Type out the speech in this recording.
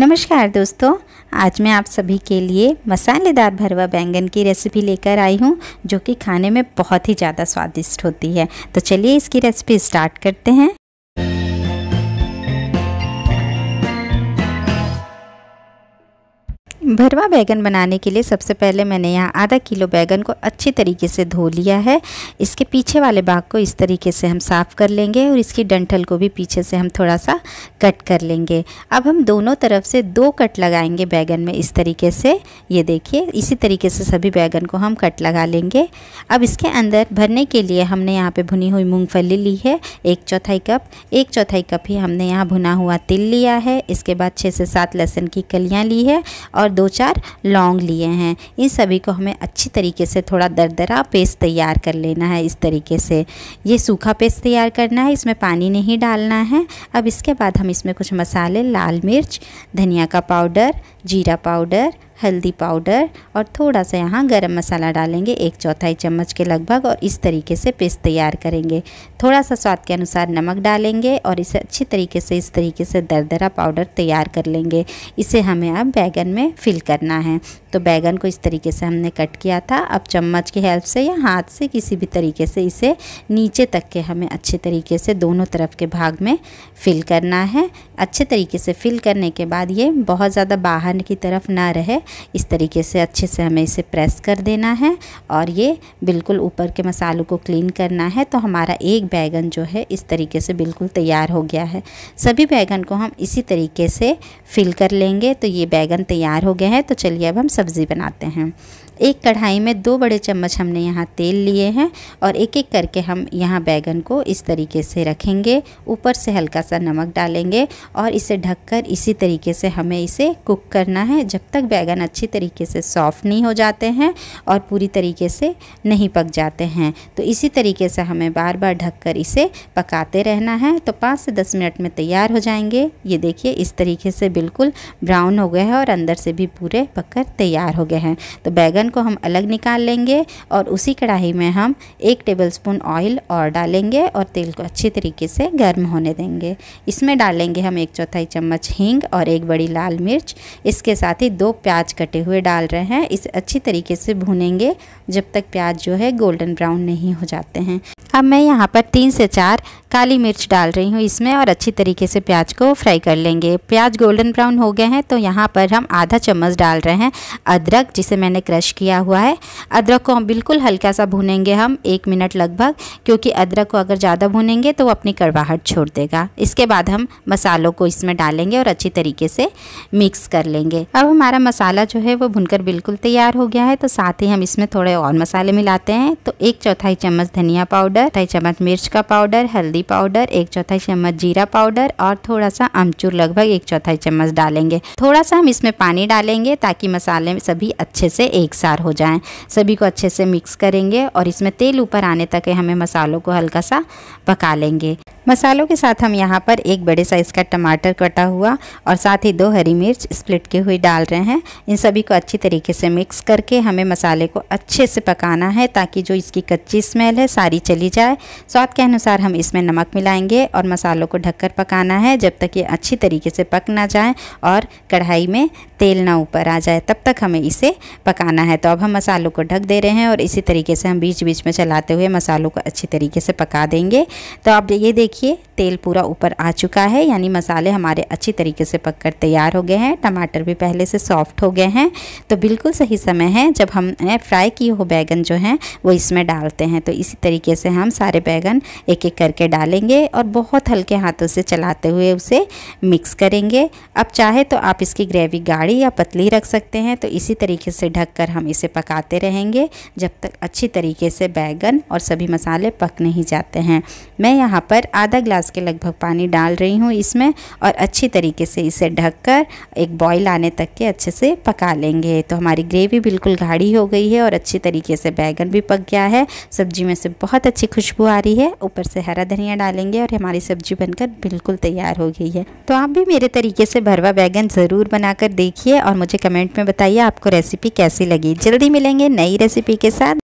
नमस्कार दोस्तों आज मैं आप सभी के लिए मसालेदार भरवा बैंगन की रेसिपी लेकर आई हूँ जो कि खाने में बहुत ही ज़्यादा स्वादिष्ट होती है तो चलिए इसकी रेसिपी स्टार्ट करते हैं भरवा बैगन बनाने के लिए सबसे पहले मैंने यहाँ आधा किलो बैगन को अच्छी तरीके से धो लिया है इसके पीछे वाले बाग को इस तरीके से हम साफ़ कर लेंगे और इसकी डंठल को भी पीछे से हम थोड़ा सा कट कर लेंगे अब हम दोनों तरफ से दो कट लगाएंगे बैगन में इस तरीके से ये देखिए इसी तरीके से सभी बैगन को हम कट लगा लेंगे अब इसके अंदर भरने के लिए हमने यहाँ पर भुनी हुई मूँगफली ली है एक चौथाई कप एक चौथाई कप ही हमने यहाँ भुना हुआ तिल लिया है इसके बाद छः से सात लहसुन की कलियाँ ली है और दो चार लौंग लिए हैं इन सभी को हमें अच्छी तरीके से थोड़ा दरदरा पेस्ट तैयार कर लेना है इस तरीके से ये सूखा पेस्ट तैयार करना है इसमें पानी नहीं डालना है अब इसके बाद हम इसमें कुछ मसाले लाल मिर्च धनिया का पाउडर जीरा पाउडर हल्दी पाउडर और थोड़ा सा यहाँ गरम मसाला डालेंगे एक चौथाई चम्मच के लगभग और इस तरीके से पेस्ट तैयार करेंगे थोड़ा सा स्वाद के अनुसार नमक डालेंगे और इसे अच्छी तरीके से इस तरीके से दरदरा पाउडर तैयार कर लेंगे इसे हमें अब बैगन में फिल करना है तो बैगन को इस तरीके से हमने कट किया था अब चम्मच की हेल्प से या हाथ से किसी भी तरीके से इसे नीचे तक के हमें अच्छे तरीके से दोनों तरफ के भाग में फिल करना है अच्छे तरीके से फिल करने के बाद ये बहुत ज़्यादा बाहर की तरफ ना रहे इस तरीके से अच्छे से हमें इसे प्रेस कर देना है और ये बिल्कुल ऊपर के मसालों को क्लीन करना है तो हमारा एक बैगन जो है इस तरीके से बिल्कुल तैयार हो गया है सभी बैगन को हम इसी तरीके से फिल कर लेंगे तो ये बैगन तैयार हो गया है तो चलिए अब हम सब्ज़ी बनाते हैं एक कढ़ाई में दो बड़े चम्मच हमने यहाँ तेल लिए हैं और एक एक करके हम यहाँ बैगन को इस तरीके से रखेंगे ऊपर से हल्का सा नमक डालेंगे और इसे ढककर इसी तरीके से हमें इसे कुक करना है जब तक बैगन बर्तन अच्छी तरीके से सॉफ्ट नहीं हो जाते हैं और पूरी तरीके से नहीं पक जाते हैं तो इसी तरीके से हमें बार बार ढककर इसे पकाते रहना है तो पाँच से दस मिनट में तैयार हो जाएंगे ये देखिए इस तरीके से बिल्कुल ब्राउन हो गए हैं और अंदर से भी पूरे पक तैयार हो गए हैं तो बैगन को हम अलग निकाल लेंगे और उसी कढ़ाई में हम एक टेबलस्पून ऑयल और डालेंगे और तेल को अच्छी तरीके से गर्म होने देंगे इसमें डालेंगे हम एक चौथाई चम्मच हींग और एक बड़ी लाल मिर्च इसके साथ ही दो प्याज प्याज कटे हुए डाल रहे हैं इसे अच्छी तरीके से भूनेंगे जब तक प्याज जो है गोल्डन ब्राउन नहीं हो जाते हैं अब मैं यहाँ पर तीन से चार काली मिर्च डाल रही हूँ इसमें और अच्छी तरीके से प्याज को फ्राई कर लेंगे प्याज गोल्डन ब्राउन हो गए हैं तो यहाँ पर हम आधा चम्मच डाल रहे हैं अदरक जिसे मैंने क्रश किया हुआ है अदरक को हम बिल्कुल हल्का सा भूनेंगे हम एक मिनट लगभग क्योंकि अदरक को अगर ज़्यादा भूनेंगे तो वो अपनी कड़वाहट छोड़ देगा इसके बाद हम मसालों को इसमें डालेंगे और अच्छी तरीके से मिक्स कर लेंगे अब हमारा मसाला मसाला जो है वो भुनकर बिल्कुल तैयार हो गया है तो साथ ही हम इसमें थोड़े और मसाले मिलाते हैं तो एक चौथाई चम्मच धनिया पाउडर चौथाई चम्मच मिर्च का पाउडर हल्दी पाउडर एक चौथाई चम्मच जीरा पाउडर और थोड़ा सा अमचूर लगभग एक चौथाई चम्मच डालेंगे थोड़ा सा हम इसमें पानी डालेंगे ताकि मसाले सभी अच्छे से एक सार हो जाएं सभी को अच्छे से मिक्स करेंगे और इसमें तेल ऊपर आने तक हमें मसालों को हल्का सा पका लेंगे मसालों के साथ हम यहाँ पर एक बड़े साइज़ का टमाटर कटा हुआ और साथ ही दो हरी मिर्च स्प्लिट के हुए डाल रहे हैं इन सभी को अच्छी तरीके से मिक्स करके हमें मसाले को अच्छे से पकाना है ताकि जो इसकी कच्ची स्मेल है सारी चली जाए स्वाद के अनुसार हम इसमें नमक मिलाएंगे और मसालों को ढककर पकाना है जब तक ये अच्छी तरीके से पक ना जाए और कढ़ाई में तेल ना ऊपर आ जाए तब तक हमें इसे पकाना है तो अब हम मसालों को ढक दे रहे हैं और इसी तरीके से हम बीच बीच में चलाते हुए मसालों को अच्छी तरीके से पका देंगे तो आप ये देखिए देखिए तेल पूरा ऊपर आ चुका है यानी मसाले हमारे अच्छी तरीके से पककर तैयार हो गए हैं टमाटर भी पहले से सॉफ्ट हो गए हैं तो बिल्कुल सही समय है जब हम फ्राई किए हुए बैगन जो हैं वो इसमें डालते हैं तो इसी तरीके से हम सारे बैगन एक एक करके डालेंगे और बहुत हल्के हाथों से चलाते हुए उसे मिक्स करेंगे अब चाहे तो आप इसकी ग्रेवी गाढ़ी या पतली रख सकते हैं तो इसी तरीके से कर हम इसे पकाते रहेंगे जब तक अच्छी तरीके से बैगन और सभी मसाले पक नहीं जाते हैं मैं यहाँ पर आधा ग्लास के लगभग पानी डाल रही हूँ इसमें और अच्छी तरीके से इसे ढककर एक बॉईल आने तक के अच्छे से पका लेंगे तो हमारी ग्रेवी बिल्कुल गाढ़ी हो गई है और अच्छी तरीके से बैगन भी पक गया है सब्जी में से बहुत अच्छी खुशबू आ रही है ऊपर से हरा धनिया डालेंगे और हमारी सब्जी बनकर बिल्कुल तैयार हो गई है तो आप भी मेरे तरीके से भरवा बैगन ज़रूर बनाकर देखिए और मुझे कमेंट में बताइए आपको रेसिपी कैसी लगी जल्दी मिलेंगे नई रेसिपी के साथ